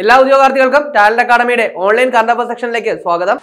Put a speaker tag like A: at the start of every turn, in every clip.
A: എല്ലാ ഉദ്യോഗാർത്ഥികൾക്കും ടാലന്റ് അക്കാഡമിയുടെ ഓൺലൈൻ കറണ്ട് സെക്ഷനിലേക്ക് സ്വാഗതം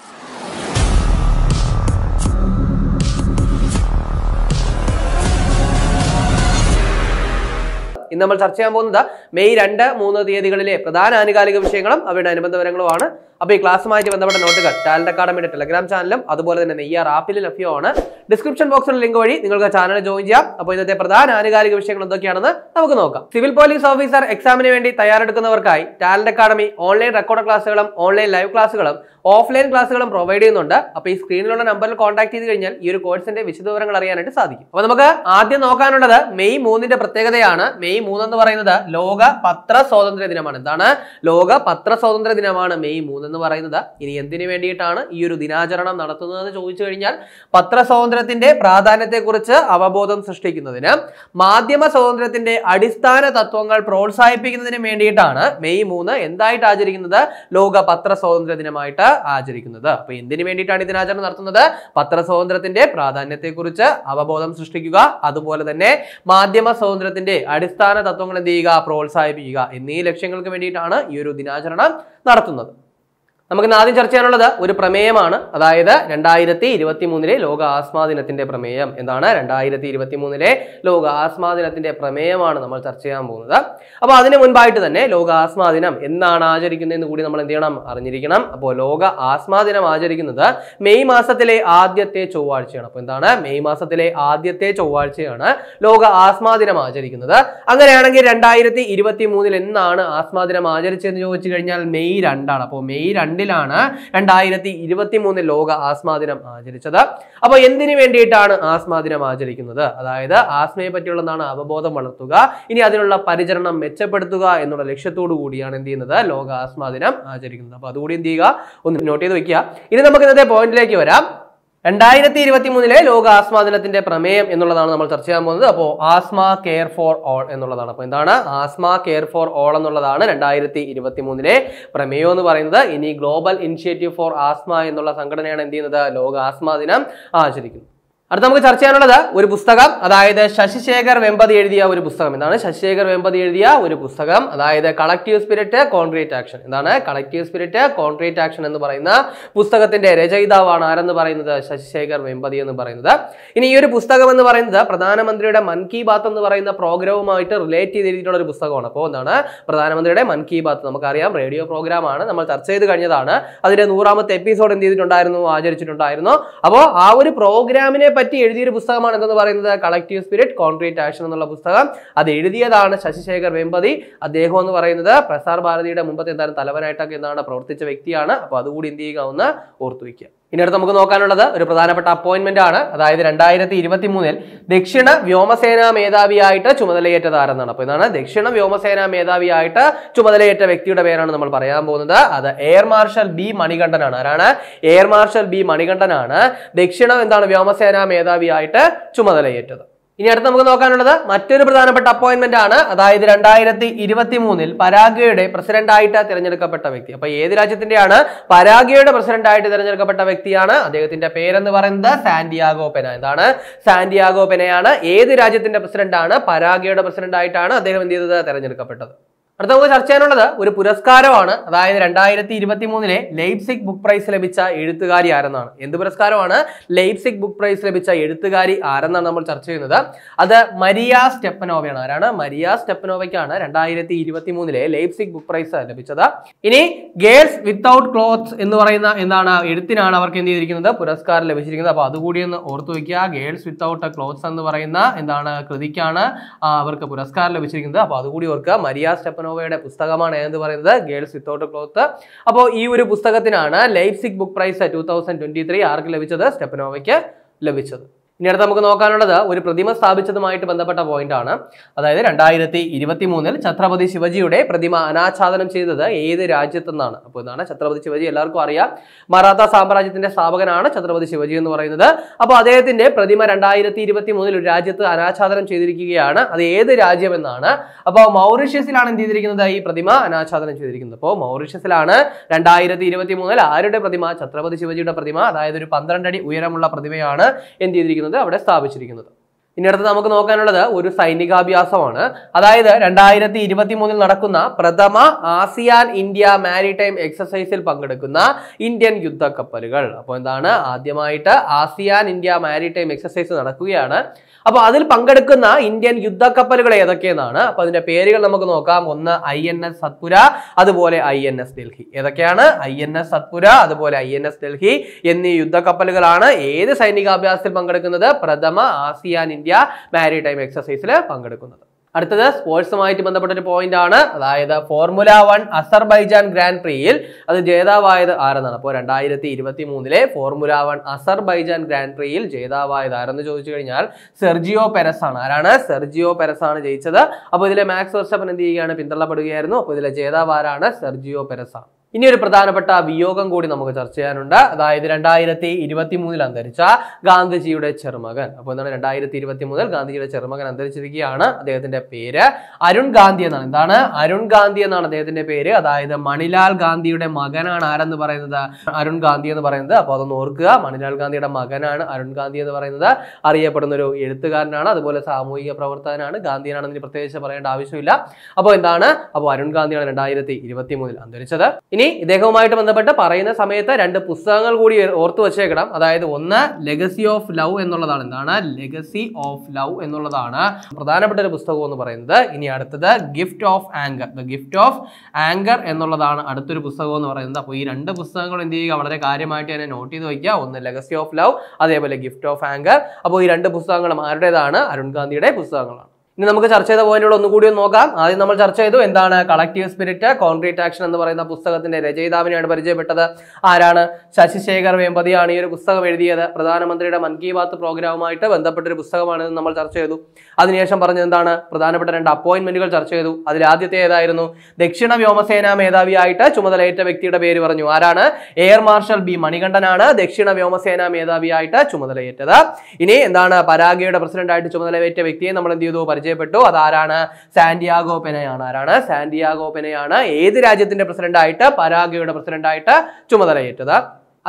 A: ഇന്ന് നമ്മൾ ചർച്ച ചെയ്യാൻ പോകുന്നത് മെയ് രണ്ട് മൂന്ന് തീയതികളിലെ പ്രധാന ആനുകാലിക വിഷയങ്ങളും അവരുടെ അനുബന്ധ വിവരങ്ങളുമാണ് അപ്പോൾ ഈ ക്ലാസ്സുമായിട്ട് ബന്ധപ്പെട്ട നോട്ടുകൾ ടാലന്റ് അക്കാഡമിയുടെ ടെലഗ്രാം ചാനലും അതുപോലെ തന്നെ നെയ്യാർ ആപ്പിൽ ലഭ്യമാണ് ഡിസ്ക്രിപ്ഷൻ ബോക്സിൽ ലിങ്ക് വഴി നിങ്ങൾക്ക് ചാനൽ ജോയിൻ ചെയ്യാം അപ്പോൾ ഇന്നത്തെ പ്രധാന ആനുകാലിക വിഷയങ്ങൾ എന്തൊക്കെയാണെന്ന് നമുക്ക് നോക്കാം സിവിൽ പോലീസ് ഓഫീസർ എക്സാമിന് വേണ്ടി തയ്യാറെടുക്കുന്നവർക്കായി ടാലന്റ് അക്കാഡമി ഓൺലൈൻ റെക്കോർഡ് ക്ലാസ്സുകളും ഓൺലൈൻ ലൈവ് ക്ലാസ്സുകളും ഓഫ്ലൈൻ ക്ലാസ്സുകളും പ്രൊവൈഡ് ചെയ്യുന്നുണ്ട് അപ്പോൾ ഈ സ്ക്രീനിലുള്ള നമ്പറിൽ കോൺടാക്ട് ചെയ്ത് കഴിഞ്ഞാൽ ഈ ഒരു കോഴ്സിന്റെ വിശദവിവരങ്ങൾ അറിയാനായിട്ട് സാധിക്കും അപ്പോൾ നമുക്ക് ആദ്യം നോക്കാനുള്ളത് മെയ് മൂന്നിന്റെ പ്രത്യേകതയാണ് മെയ് മൂന്നെന്ന് പറയുന്നത് ലോക പത്ര സ്വാതന്ത്ര്യ ദിനമാണ് എന്താണ് ലോക പത്ര സ്വാതന്ത്ര്യ ദിനമാണ് മെയ് മൂന്നെന്ന് പറയുന്നത് ഇനി എന്തിനു വേണ്ടിയിട്ടാണ് ഈ ഒരു ദിനാചരണം നടത്തുന്നതെന്ന് ചോദിച്ചു കഴിഞ്ഞാൽ പത്ര സ്വാതന്ത്ര്യത്തിന്റെ പ്രാധാന്യത്തെക്കുറിച്ച് അവബോധം സൃഷ്ടിക്കുന്നതിന് മാധ്യമ സ്വാതന്ത്ര്യത്തിന്റെ അടിസ്ഥാന തത്വങ്ങൾ പ്രോത്സാഹിപ്പിക്കുന്നതിന് വേണ്ടിയിട്ടാണ് മെയ് മൂന്ന് എന്തായിട്ട് ആചരിക്കുന്നത് ലോക പത്ര സ്വാതന്ത്ര്യ ദിനമായിട്ട് ആചരിക്കുന്നത് അപ്പൊ എന്തിനു വേണ്ടിയിട്ടാണ് ഈ ദിനാചരണം നടത്തുന്നത് പത്രസ്വാതന്ത്ര്യത്തിന്റെ പ്രാധാന്യത്തെക്കുറിച്ച് അവബോധം സൃഷ്ടിക്കുക അതുപോലെ തന്നെ മാധ്യമ സ്വാതന്ത്ര്യത്തിന്റെ അടിസ്ഥാന തത്വങ്ങൾ എന്ത് ചെയ്യുക പ്രോത്സാഹിപ്പിക്കുക എന്നീ ലക്ഷ്യങ്ങൾക്ക് വേണ്ടിയിട്ടാണ് ഈ ഒരു ദിനാചരണം നടത്തുന്നത് നമുക്ക് ആദ്യം ചർച്ച ചെയ്യാനുള്ളത് ഒരു പ്രമേയമാണ് അതായത് രണ്ടായിരത്തി ഇരുപത്തി മൂന്നിലെ ലോക ആസ്മാ ദിനത്തിന്റെ പ്രമേയം എന്താണ് രണ്ടായിരത്തി ഇരുപത്തി മൂന്നിലെ ലോക ആസ്മാ ദിനത്തിന്റെ പ്രമേയമാണ് നമ്മൾ ചർച്ച ചെയ്യാൻ പോകുന്നത് അപ്പോൾ അതിന് മുൻപായിട്ട് തന്നെ ലോക ആസ്മാ ദിനം എന്നാണ് ആചരിക്കുന്നതെന്ന് കൂടി നമ്മൾ എന്ത് ചെയ്യണം അറിഞ്ഞിരിക്കണം അപ്പോൾ ലോക ആസ്മാ ദിനം ആചരിക്കുന്നത് മെയ് മാസത്തിലെ ആദ്യത്തെ ചൊവ്വാഴ്ചയാണ് അപ്പോൾ എന്താണ് മെയ് മാസത്തിലെ ആദ്യത്തെ ചൊവ്വാഴ്ചയാണ് ലോക ആസ്മാ ദിനം ആചരിക്കുന്നത് അങ്ങനെയാണെങ്കിൽ രണ്ടായിരത്തി ഇരുപത്തി മൂന്നിൽ എന്നാണ് ആസ്മാ ദിനം ആചരിച്ചതെന്ന് ചോദിച്ചു കഴിഞ്ഞാൽ മെയ് രണ്ടാണ് അപ്പോൾ മെയ് രണ്ട് രണ്ടിലാണ് രണ്ടായിരത്തി ഇരുപത്തി മൂന്നിൽ ലോക ആസ്മാ ദിനം ആചരിച്ചത് അപ്പോൾ എന്തിനു വേണ്ടിയിട്ടാണ് ആസ്മാ ദിനം ആചരിക്കുന്നത് അതായത് ആസ്മയെ പറ്റിയുള്ളതാണ് അവബോധം വളർത്തുക ഇനി അതിനുള്ള പരിചരണം മെച്ചപ്പെടുത്തുക എന്നുള്ള ലക്ഷ്യത്തോടു കൂടിയാണ് എന്ത് ചെയ്യുന്നത് ലോക ആസ്മാ ദിനം ആചരിക്കുന്നത് അപ്പോൾ അതുകൂടി എന്ത് ചെയ്യുക ഒന്ന് നോട്ട് ചെയ്ത് വെക്കുക ഇനി നമുക്ക് ഇന്നത്തെ പോയിന്റിലേക്ക് വരാം രണ്ടായിരത്തി ഇരുപത്തി മൂന്നിലെ ലോക ആസ്മ ദിനത്തിന്റെ പ്രമേയം എന്നുള്ളതാണ് നമ്മൾ ചർച്ച ചെയ്യാൻ പോകുന്നത് അപ്പോൾ ആസ്മ കെയർ ഫോർ ഓൾ എന്നുള്ളതാണ് അപ്പോൾ എന്താണ് ആസ്മ കെയർ ഫോർ ഓൾ എന്നുള്ളതാണ് രണ്ടായിരത്തി ഇരുപത്തി മൂന്നിലെ പ്രമേയം എന്ന് പറയുന്നത് ഇനി ഗ്ലോബൽ ഇനിഷ്യേറ്റീവ് ഫോർ ആസ്മ എന്നുള്ള സംഘടനയാണ് എന്ത് ചെയ്യുന്നത് ലോക ആസ്മ ദിനം ആചരിക്കുന്നത് അടുത്ത നമുക്ക് ചർച്ച ചെയ്യാനുള്ളത് ഒരു പുസ്തകം അതായത് ശശിശേഖർ വെമ്പതി എഴുതിയ ഒരു പുസ്തകം എന്താണ് ശശിശേഖർ വെമ്പതി എഴുതിയ ഒരു പുസ്തകം അതായത് കളക്റ്റീവ് സ്പിരിറ്റ് കോൺക്രീറ്റ് ആക്ഷൻ എന്താണ് കളക്റ്റീവ് സ്പിരിറ്റ് കോൺക്രീറ്റ് ആക്ഷൻ എന്ന് പറയുന്ന പുസ്തകത്തിന്റെ രചയിതാവാണ് ആരെന്ന് പറയുന്നത് ശശിശേഖർ വെമ്പതി എന്ന് പറയുന്നത് ഇനി ഈ ഒരു പുസ്തകം എന്ന് പറയുന്നത് പ്രധാനമന്ത്രിയുടെ മൻ കി ബാത്ത് എന്ന് പറയുന്ന പ്രോഗ്രാമുമായിട്ട് റിലേറ്റ് ചെയ്തിട്ടുള്ള ഒരു പുസ്തകമാണ് അപ്പോൾ എന്താണ് പ്രധാനമന്ത്രിയുടെ മൻ കി ബാത്ത് നമുക്കറിയാം റേഡിയോ പ്രോഗ്രാമാണ് നമ്മൾ ചർച്ച ചെയ്ത് കഴിഞ്ഞതാണ് അതിന്റെ നൂറാമത്തെ എപ്പിസോഡ് എന്ത് ചെയ്തിട്ടുണ്ടായിരുന്നു ആചരിച്ചിട്ടുണ്ടായിരുന്നു അപ്പോൾ ആ ഒരു പ്രോഗ്രാമിനെ പറ്റി എഴുതിയൊരു പുസ്തകമാണ് എന്തെന്ന് പറയുന്നത് കളക്റ്റീവ് സ്പിരിറ്റ് കോൺക്രീറ്റ് ആക്ഷൻ എന്നുള്ള പുസ്തകം അത് എഴുതിയതാണ് ശശിശേഖർ വെമ്പതി അദ്ദേഹം എന്ന് പറയുന്നത് പ്രസാർ ഭാരതിയുടെ മുമ്പത്തെ എന്തായാലും തലവനായിട്ടൊക്കെ എന്താണ് പ്രവർത്തിച്ച വ്യക്തിയാണ് അപ്പോൾ അതുകൂടി എന്ത് ചെയ്യുക ഒന്ന് ഓർത്തു വയ്ക്കുക ഇനി അടുത്ത് നമുക്ക് നോക്കാനുള്ളത് ഒരു പ്രധാനപ്പെട്ട അപ്പോയിന്റ്മെന്റ് ആണ് അതായത് രണ്ടായിരത്തി ഇരുപത്തി മൂന്നിൽ ദക്ഷിണ വ്യോമസേനാ മേധാവിയായിട്ട് ചുമതലയേറ്റത് ആരെന്നാണ് അപ്പൊ ഇതാണ് ദക്ഷിണ വ്യോമസേനാ മേധാവിയായിട്ട് ചുമതലയേറ്റ വ്യക്തിയുടെ പേരാണ് നമ്മൾ പറയാൻ പോകുന്നത് അത് എയർ മാർഷൽ ബി മണികണ്ഠനാണ് ആരാണ് എയർ മാർഷൽ ബി മണികണ്ഠനാണ് ദക്ഷിണ എന്താണ് വ്യോമസേനാ മേധാവിയായിട്ട് ചുമതലയേറ്റത് ഇനി അടുത്ത് നമുക്ക് നോക്കാനുള്ളത് മറ്റൊരു പ്രധാനപ്പെട്ട അപ്പോയിന്റ്മെന്റ് ആണ് അതായത് രണ്ടായിരത്തി ഇരുപത്തി മൂന്നിൽ പരാഗ്വയുടെ പ്രസിഡന്റായിട്ട് തിരഞ്ഞെടുക്കപ്പെട്ട വ്യക്തി അപ്പൊ ഏത് രാജ്യത്തിന്റെയാണ് പരാഗ്വയുടെ പ്രസിഡന്റായിട്ട് തിരഞ്ഞെടുക്കപ്പെട്ട വ്യക്തിയാണ് അദ്ദേഹത്തിന്റെ പേരെന്ന് പറയുന്നത് സാന്റിയാഗോ പെന എന്താണ് സാന്റിയാഗോ പെനയാണ് ഏത് രാജ്യത്തിന്റെ പ്രസിഡന്റാണ് പരാഗ്വയുടെ പ്രസിഡന്റായിട്ടാണ് അദ്ദേഹം എന്ത് ചെയ്തത് തിരഞ്ഞെടുക്കപ്പെട്ടത് അടുത്ത നമുക്ക് ചർച്ച ചെയ്യാനുള്ളത് ഒരു പുരസ്കാരമാണ് അതായത് രണ്ടായിരത്തി ഇരുപത്തി മൂന്നിലെ ലൈപ്സിക് ബുക്ക് പ്രൈസ് ലഭിച്ച എഴുത്തുകാരി ആരെന്നാണ് എന്ത് പുരസ്കാരമാണ് ലൈപ്സിക് ബുക്ക് പ്രൈസ് ലഭിച്ച എഴുത്തുകാരി ആരെന്നാണ് നമ്മൾ ചർച്ച ചെയ്യുന്നത് അത് മരിയ സ്റ്റെപ്പനോവയാണ് ആരാണ് മരിയ സ്റ്റെപ്പനോവയ്ക്കാണ് രണ്ടായിരത്തി ഇരുപത്തി മൂന്നിലെ ലൈപ്സിക് ബുക്ക് പ്രൈസ് ലഭിച്ചത് ഇനി ഗേൾസ് വിത്തൌട്ട് ക്ലോത്ത്സ് എന്ന് പറയുന്ന എന്താണ് എഴുത്തിനാണ് അവർക്ക് എന്ത് ചെയ്തിരിക്കുന്നത് പുരസ്കാരം ലഭിച്ചിരിക്കുന്നത് അപ്പോൾ അതുകൂടി ഒന്ന് ഓർത്തു വയ്ക്കുക ഗേൾസ് വിത്തൌട്ട് ക്ലോത്ത്സ് എന്ന് പറയുന്ന എന്താണ് കൃതിക്കാണ് അവർക്ക് പുരസ്കാരം ലഭിച്ചിരിക്കുന്നത് അപ്പോൾ അതുകൂടി ഓർക്കുക മരിയ സ്റ്റെപ്പനോ കാസനോവയുടെ പുസ്തകമാണ് എന്ന് പറയുന്നത് ഗേൾസ് വിത്തൗട്ട് ക്ലോത്ത് അപ്പോൾ ഈ ഒരു പുസ്തകത്തിനാണ് Leipzig book prize two thousand twenty three ആർക്ക് ലഭിച്ചത് സ്റ്റെപ്പനോവയ്ക്ക് ലഭിച്ചത് ഇനി അടുത്ത് നമുക്ക് നോക്കാനുള്ളത് ഒരു പ്രതിമ സ്ഥാപിച്ചതുമായിട്ട് ബന്ധപ്പെട്ട പോയിന്റാണ് അതായത് രണ്ടായിരത്തി ഇരുപത്തി മൂന്നിൽ ഛത്രപതി ശിവജിയുടെ പ്രതിമ അനാച്ഛാദനം ചെയ്തത് ഏത് രാജ്യത്തെന്നാണ് അപ്പോൾ ഇതാണ് ഛത്രപതി ശിവജി എല്ലാവർക്കും അറിയാം മറാത്ത സാമ്രാജ്യത്തിന്റെ സ്ഥാപകനാണ് ഛത്രപതി ശിവജി എന്ന് പറയുന്നത് അപ്പോൾ അദ്ദേഹത്തിന്റെ പ്രതിമ രണ്ടായിരത്തി ഇരുപത്തി മൂന്നിൽ ഒരു രാജ്യത്ത് അനാച്ഛാദനം ചെയ്തിരിക്കുകയാണ് അത് ഏത് രാജ്യം എന്നാണ് അപ്പോൾ മൗറീഷ്യസിലാണ് എന്ത് ചെയ്തിരിക്കുന്നത് ഈ പ്രതിമ അനാച്ഛാദനം ചെയ്തിരിക്കുന്നത് അപ്പോൾ മൗറീഷ്യസിലാണ് രണ്ടായിരത്തി ഇരുപത്തി മൂന്നിൽ ആരുടെ പ്രതിമ ഛത്രപതി ശിവജിയുടെ പ്രതിമ അതായത് ഒരു പന്ത്രണ്ടടി ഉയരമുള്ള പ്രതിമയാണ് എന്ത് ചെയ്തിരിക്കുന്നത് ചെയ്യുന്നത് അവിടെ സ്ഥാപിച്ചിരിക്കുന്നത് ഇനി അടുത്ത് നമുക്ക് നോക്കാനുള്ളത് ഒരു സൈനികാഭ്യാസമാണ് അതായത് രണ്ടായിരത്തി ഇരുപത്തി മൂന്നിൽ നടക്കുന്ന പ്രഥമ ആസിയാൻ ഇന്ത്യ മാരിടൈം എക്സസൈസിൽ പങ്കെടുക്കുന്ന ഇന്ത്യൻ യുദ്ധക്കപ്പലുകൾ അപ്പോൾ എന്താണ് ആദ്യമായിട്ട് ആസിയാൻ ഇന്ത്യ മാരിടൈം എക്സസൈസ് നടക്കുകയാണ് അപ്പോൾ അതിൽ പങ്കെടുക്കുന്ന ഇന്ത്യൻ യുദ്ധക്കപ്പലുകൾ ഏതൊക്കെയെന്നാണ് അപ്പോൾ അതിന്റെ പേരുകൾ നമുക്ക് നോക്കാം ഒന്ന് ഐ എൻ എസ് സത്പുര അതുപോലെ ഐ എൻ എസ് ഡൽഹി ഏതൊക്കെയാണ് ഐ എൻ എസ് സത്പുര അതുപോലെ ഐ എൻ എസ് ഡൽഹി എന്നീ യുദ്ധക്കപ്പലുകളാണ് ഏത് സൈനികാഭ്യാസത്തിൽ പങ്കെടുക്കുന്നത് പ്രഥമ ആസിയാൻ ഇന്ത്യ മാരി ടൈം എക്സസൈസിൽ പങ്കെടുക്കുന്നത് അടുത്തത് സ്പോർട്സുമായിട്ട് ബന്ധപ്പെട്ട ഒരു പോയിന്റ് ആണ് അതായത് ഫോർമുല വൺ അസർബൈജാൻ ഗ്രാൻഡ് പ്രീയിൽ അത് ജേതാവായത് ആരെന്നാണ് അപ്പോൾ രണ്ടായിരത്തി ഇരുപത്തി മൂന്നിലെ ഫോർമുല വൺ അസർബൈജാൻ ഗ്രാൻഡ് പ്രീയിൽ ജേതാവായത് ആരെന്ന് ചോദിച്ചു കഴിഞ്ഞാൽ സെർജിയോ പെരസ് ആണ് ആരാണ് സെർജിയോ പെരസ് ആണ് ജയിച്ചത് അപ്പോൾ ഇതിലെ മാക്സ് വർഷപ്പൻ എന്ത് ചെയ്യുകയാണ് പിന്തള്ളപ്പെടുകയായിരുന്നു അപ്പോൾ ഇതിലെ ജേതാവ് ആരാണ് സെർജിയോ പെരസ് ആണ് ഇനി ഒരു പ്രധാനപ്പെട്ട വിയോഗം കൂടി നമുക്ക് ചർച്ച ചെയ്യാനുണ്ട് അതായത് രണ്ടായിരത്തി ഇരുപത്തി മൂന്നിൽ അന്തരിച്ച ഗാന്ധിജിയുടെ ചെറുമകൻ അപ്പോൾ എന്താണ് രണ്ടായിരത്തി ഇരുപത്തി മൂന്നിൽ ഗാന്ധിജിയുടെ ചെറുമകൻ അന്തരിച്ചിരിക്കുകയാണ് അദ്ദേഹത്തിന്റെ പേര് അരുൺ ഗാന്ധി എന്നാണ് എന്താണ് അരുൺ ഗാന്ധി എന്നാണ് അദ്ദേഹത്തിന്റെ പേര് അതായത് മണിലാൽ ഗാന്ധിയുടെ മകനാണ് ആരെന്ന് പറയുന്നത് അരുൺ ഗാന്ധി എന്ന് പറയുന്നത് അപ്പോൾ അതൊന്ന് ഓർക്കുക മണിലാൽ ഗാന്ധിയുടെ മകനാണ് അരുൺ ഗാന്ധി എന്ന് പറയുന്നത് അറിയപ്പെടുന്ന ഒരു എഴുത്തുകാരനാണ് അതുപോലെ സാമൂഹിക പ്രവർത്തകനാണ് ഗാന്ധിയനാണെന്ന് പ്രത്യേകിച്ച് പറയേണ്ട ആവശ്യമില്ല അപ്പോൾ എന്താണ് അപ്പോൾ അരുൺ ഗാന്ധിയാണ് രണ്ടായിരത്തി ഇരുപത്തി മൂന്നിൽ അന്തരിച്ചത് ഇനി ഇദ്ദേഹവുമായിട്ട് ബന്ധപ്പെട്ട് പറയുന്ന സമയത്ത് രണ്ട് പുസ്തകങ്ങൾ കൂടി ഓർത്തു വച്ചേക്കണം അതായത് ഒന്ന് ലെഗസി ഓഫ് ലവ് എന്നുള്ളതാണ് എന്താണ് ലെഗസി ഓഫ് ലവ് എന്നുള്ളതാണ് പ്രധാനപ്പെട്ട ഒരു പുസ്തകം എന്ന് പറയുന്നത് ഇനി അടുത്തത് gift of anchor the gift of anchor എന്നുള്ളതാണ് അടുത്തൊരു പുസ്തകം എന്ന് പറയുന്നത് അപ്പോൾ ഈ രണ്ട് പുസ്തകങ്ങൾ എന്ത് ചെയ്യുക വളരെ കാര്യമായിട്ട് തന്നെ നോട്ട് ചെയ്ത് വയ്ക്കുക ഒന്ന് ലെഗസി ഓഫ് ലവ് അതേപോലെ ഗിഫ്റ്റ് ഓഫ് ആങ്കർ അപ്പോൾ ഈ രണ്ട് പുസ്തകങ്ങളും ആരുടേതാണ് അരുൺ ഗാന്ധിയുടെ പുസ്തകങ്ങളാണ് ഇനി നമുക്ക് ചർച്ച ചെയ്ത പോയിന്റുകൾ ഒന്നുകൂടി ഒന്ന് നോക്കാം ആദ്യം നമ്മൾ ചർച്ച ചെയ്തു എന്താണ് കളക്റ്റീവ് സ്പിരിറ്റ് കോൺക്രീറ്റ് ആക്ഷൻ എന്ന് പറയുന്ന പുസ്തകത്തിന്റെ രചയിതാവിനെയാണ് പരിചയപ്പെട്ടത് ആരാണ് ശശിശേഖർ വേമ്പതിയാണ് ഈ ഒരു പുസ്തകം എഴുതിയത് പ്രധാനമന്ത്രിയുടെ മൻ കി ബാത്ത് പ്രോഗ്രാമുമായിട്ട് ബന്ധപ്പെട്ട ഒരു പുസ്തകമാണ് നമ്മൾ ചർച്ച ചെയ്തു അതിനുശേഷം പറഞ്ഞത് എന്താണ് പ്രധാനപ്പെട്ട രണ്ട് അപ്പോയിന്റ്മെന്റുകൾ ചർച്ച ചെയ്തു അതിൽ ആദ്യത്തെ ഏതായിരുന്നു ദക്ഷിണ വ്യോമസേന മേധാവിയായിട്ട് ചുമതലയേറ്റ വ്യക്തിയുടെ പേര് പറഞ്ഞു ആരാണ് എയർ മാർഷൽ ബി മണികണ്ഠനാണ് ദക്ഷിണ വ്യോമസേന മേധാവിയായിട്ട് ചുമതലയേറ്റത് ഇനി എന്താണ് പരാഗയുടെ പ്രസിഡന്റായിട്ട് ചുമതലയേറ്റ വ്യക്തിയെ നമ്മൾ എന്ത് ചെയ്തു പരിചയം പരാജയപ്പെട്ടു അതാരാണ് സാന്റിയാഗോ പെനയാണ് ആരാണ് സാന്റിയാഗോ പെനയാണ് ഏത് രാജ്യത്തിന്റെ പ്രസിഡന്റായിട്ട് പരാഗ്വയുടെ പ്രസിഡന്റായിട്ട് ചുമതലയേറ്റത്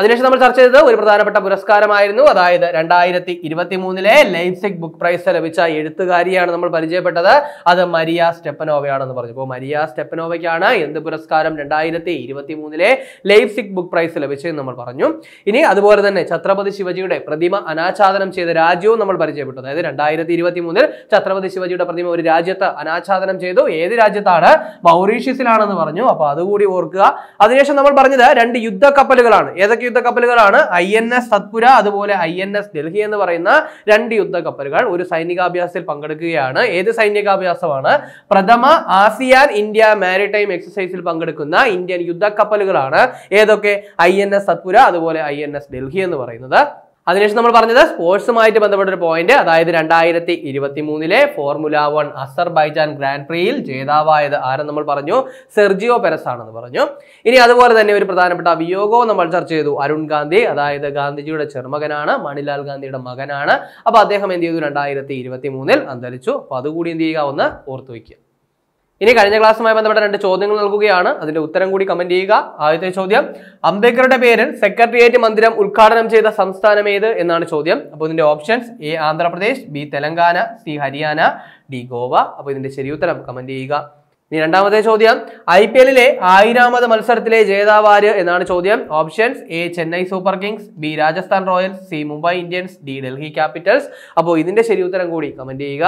A: അതിനുശേഷം നമ്മൾ ചർച്ച ചെയ്തത് ഒരു പ്രധാനപ്പെട്ട പുരസ്കാരമായിരുന്നു അതായത് രണ്ടായിരത്തി ഇരുപത്തി മൂന്നിലെ ലൈപ്സിക് ബുക്ക് പ്രൈസ് ലഭിച്ച എഴുത്തുകാരിയാണ് നമ്മൾ പരിചയപ്പെട്ടത് അത് മരിയ സ്റ്റെപ്പനോവയാണെന്ന് പറഞ്ഞു അപ്പോൾ മരിയ സ്റ്റെപ്പനോവയ്ക്കാണ് എന്ത് പുരസ്കാരം രണ്ടായിരത്തി ഇരുപത്തി മൂന്നിലെ ലൈപ്സിക് ബുക്ക് പ്രൈസ് ലഭിച്ചതെന്ന് നമ്മൾ പറഞ്ഞു ഇനി അതുപോലെ തന്നെ ഛത്രപതി ശിവജിയുടെ പ്രതിമ അനാച്ഛാദനം ചെയ്ത രാജ്യവും നമ്മൾ പരിചയപ്പെട്ടു അതായത് രണ്ടായിരത്തി ഇരുപത്തി മൂന്നിൽ ഛത്രപതി ശിവജിയുടെ പ്രതിമ ഒരു രാജ്യത്ത് അനാച്ഛാദനം ചെയ്തു ഏത് രാജ്യത്താണ് മൗറീഷ്യസിലാണെന്ന് പറഞ്ഞു അപ്പോൾ അതുകൂടി ഓർക്കുക അതിനുശേഷം നമ്മൾ പറഞ്ഞത് രണ്ട് യുദ്ധക്കപ്പലുകളാണ് ഏതൊക്കെ യുദ്ധക്കപ്പലുകളാണ് ഐ എൻ എസ് സത്പുര അതുപോലെ ഐ എൻ എസ് ഡൽഹി എന്ന് പറയുന്ന രണ്ട് യുദ്ധക്കപ്പലുകൾ ഒരു സൈനികാഭ്യാസത്തിൽ പങ്കെടുക്കുകയാണ് ഏത് സൈനികാഭ്യാസമാണ് പ്രഥമ ആസിയാൻ ഇന്ത്യ മാരിടൈം എക്സസൈസിൽ പങ്കെടുക്കുന്ന ഇന്ത്യൻ യുദ്ധക്കപ്പലുകളാണ് ഏതൊക്കെ ഐ എൻ എസ് സത്പുര അതുപോലെ ഐ എൻ എസ് ഡൽഹി എന്ന് പറയുന്നത് അതിനുശേഷം നമ്മൾ പറഞ്ഞത് സ്പോർട്സുമായിട്ട് ബന്ധപ്പെട്ട ഒരു പോയിന്റ് അതായത് രണ്ടായിരത്തി ഇരുപത്തി മൂന്നിലെ ഫോർമുല വൺ അസർബൈജാൻ ഗ്രാൻഡ് പ്രീയിൽ ജേതാവായത് ആരെന്ന് നമ്മൾ പറഞ്ഞു സെർജിയോ പെരസ് ആണെന്ന് പറഞ്ഞു ഇനി അതുപോലെ തന്നെ ഒരു പ്രധാനപ്പെട്ട വിയോഗവും നമ്മൾ ചർച്ച ചെയ്തു അരുൺ ഗാന്ധി അതായത് ഗാന്ധിജിയുടെ ചെറുമകനാണ് മണിലാൽ ഗാന്ധിയുടെ മകനാണ് അപ്പൊ അദ്ദേഹം എന്ത് ചെയ്തു രണ്ടായിരത്തി ഇരുപത്തി മൂന്നിൽ അന്തരിച്ചു അപ്പൊ അതുകൂടി എന്ത് ചെയ്യുക ഒന്ന് ഓർത്തു വയ്ക്കുക ഇനി കഴിഞ്ഞ ക്ലാസ്സുമായി ബന്ധപ്പെട്ട രണ്ട് ചോദ്യങ്ങൾ നൽകുകയാണ് അതിന്റെ ഉത്തരം കൂടി കമന്റ് ചെയ്യുക ആദ്യത്തെ ചോദ്യം അംബേദ്കറുടെ പേരിൽ സെക്രട്ടേറിയറ്റ് മന്ദിരം ഉദ്ഘാടനം ചെയ്ത സംസ്ഥാനം ഏത് എന്നാണ് ചോദ്യം അപ്പോൾ ഇതിന്റെ options A Andhra Pradesh B Telangana C Haryana D Goa അപ്പോൾ ഇതിന്റെ ഉത്തരം കമന്റ് ചെയ്യുക ഇനി രണ്ടാമത്തെ ചോദ്യം ഐ പി എല്ലിലെ ആയിരാമത് മത്സരത്തിലെ ജേതാവാര് എന്നാണ് ചോദ്യം options A Chennai Super Kings B Rajasthan Royals C Mumbai Indians D Delhi Capitals അപ്പോൾ ഇതിന്റെ ഉത്തരം കൂടി കമന്റ് ചെയ്യുക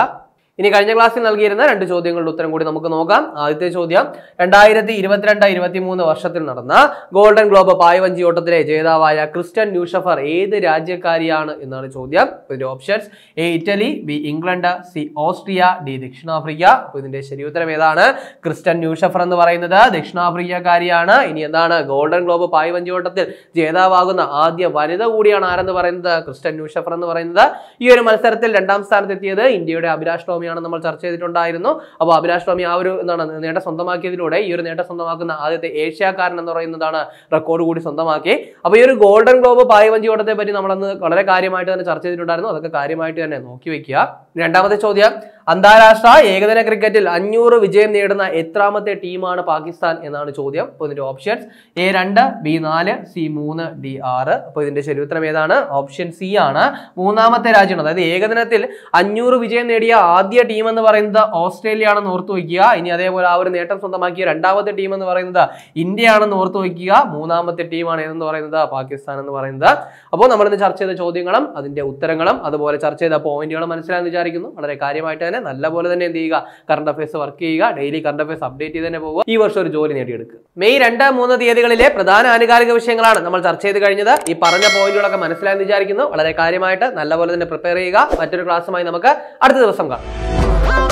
A: ഇനി കഴിഞ്ഞ ക്ലാസ്സിൽ നൽകിയിരുന്ന രണ്ട് ചോദ്യങ്ങളുടെ ഉത്തരം കൂടി നമുക്ക് നോക്കാം ആദ്യത്തെ ചോദ്യം രണ്ടായിരത്തി ഇരുപത്തിരണ്ട് ഇരുപത്തിമൂന്ന് വർഷത്തിൽ നടന്ന ഗോൾഡൻ ഗ്ലോബ് പായവഞ്ചി ഓട്ടത്തിലെ ജേതാവായ ക്രിസ്റ്റ്യൻ ന്യൂഷഫർ ഏത് രാജ്യക്കാരിയാണ് എന്നാണ് ചോദ്യം ഇതിന്റെ options A Italy B England C Austria D ദക്ഷിണാഫ്രിക്ക അപ്പോൾ ഇതിന്റെ ശരിയുത്തരം ഏതാണ് ക്രിസ്റ്റ്യൻ ന്യൂഷഫർ എന്ന് പറയുന്നത് ദക്ഷിണാഫ്രിക്കക്കാരിയാണ് ഇനി എന്താണ് ഗോൾഡൻ ഗ്ലോബ് പായവഞ്ചി ഓട്ടത്തിൽ ജേതാവാകുന്ന ആദ്യ വനിത കൂടിയാണ് ആരെന്ന് പറയുന്നത് ക്രിസ്റ്റ്യൻ ന്യൂഷഫർ എന്ന് പറയുന്നത് ഈ ഒരു മത്സരത്തിൽ രണ്ടാം സ്ഥാനത്തെത്തിയത് ഇന്ത്യയുടെ അഭിലാഷ് ടോമി സ്വാമിയാണ് നമ്മൾ ചർച്ച ചെയ്തിട്ടുണ്ടായിരുന്നു അപ്പോൾ അഭിലാഷ് സ്വാമി ആ ഒരു എന്താണ് നേട്ടം സ്വന്തമാക്കിയതിലൂടെ ഈ ഒരു നേട്ടം സ്വന്തമാക്കുന്ന ആദ്യത്തെ ഏഷ്യാക്കാരൻ എന്ന് പറയുന്നതാണ് റെക്കോർഡ് കൂടി സ്വന്തമാക്കി അപ്പോൾ ഈ ഒരു ഗോൾഡൻ ഗ്ലോബ് പായവഞ്ചിയോടത്തെ പറ്റി നമ്മളന്ന് വളരെ കാര്യമായിട്ട് തന്നെ ചർച്ച ചെയ്തിട്ടുണ്ടായിരുന്നു അതൊക്കെ കാര്യമായിട്ട് തന്നെ നോക്കി വെക്കുക രണ്ടാമത്തെ ചോദ്യം അന്താരാഷ്ട്ര ഏകദിന ക്രിക്കറ്റിൽ അഞ്ഞൂറ് വിജയം നേടുന്ന എത്രാമത്തെ ടീമാണ് പാകിസ്ഥാൻ എന്നാണ് ചോദ്യം അപ്പോൾ ഇതിന്റെ ഓപ്ഷൻസ് എ രണ്ട് ബി നാല് സി മൂന്ന് ഡി ആറ് അപ്പോൾ ഇതിന്റെ ശരിയുത്തരം ഏതാണ് ഓപ്ഷൻ സി ആണ് മൂന്നാമത്തെ രാജ്യമാണ് അതായത് ഏകദിനത്തിൽ അഞ്ഞൂറ് വിജയം നേടിയ ആദ്യ ടീം എന്ന് പറയുന്നത് ഓസ്ട്രേലിയ ആണെന്ന് ഓർത്തു വയ്ക്കുക ഇനി അതേപോലെ ആ ഒരു നേട്ടം സ്വന്തമാക്കിയ രണ്ടാമത്തെ ടീം എന്ന് പറയുന്നത് ഇന്ത്യ ആണെന്ന് ഓർത്തു വയ്ക്കുക മൂന്നാമത്തെ ടീമാണ് ഏതെന്ന് പറയുന്നത് പാകിസ്ഥാൻ എന്ന് പറയുന്നത് അപ്പോൾ നമ്മൾ ഇന്ന് ചർച്ച ചെയ്ത ചോദ്യങ്ങളും അതിന്റെ ഉത്തരങ്ങളും അതുപോലെ ചർച്ച ചെയ്ത പോയിന്റുകളും മനസ്സിലായെന്ന് വിചാരിക്കുന്നു വളരെ കാര്യമായിട്ട് തന്നെ നല്ലപോലെ തന്നെ എന്ത് ചെയ്യുക കറണ്ട് അഫയേഴ്സ് വർക്ക് ചെയ്യുക ഡെയിലി കറണ്ട് അഫയേഴ്സ് അപ്ഡേറ്റ് ചെയ്ത് തന്നെ പോവുക ഈ വർഷം ഒരു ജോലി നേടിയെടുക്കുക മെയ് രണ്ട് മൂന്ന് തീയതികളിലെ പ്രധാന ആനുകാലിക വിഷയങ്ങളാണ് നമ്മൾ ചർച്ച ചെയ്ത് കഴിഞ്ഞത് ഈ പറഞ്ഞ പോയിന്റുകളൊക്കെ മനസ്സിലായെന്ന് വിചാരിക്കുന്നു വളരെ കാര്യമായിട്ട് നല്ലപോലെ തന്നെ പ്രിപ്പയർ ചെയ്യുക മറ്റൊരു ക്ലാസ്സുമായി നമുക്ക് അടുത്ത ദിവസം കാണാം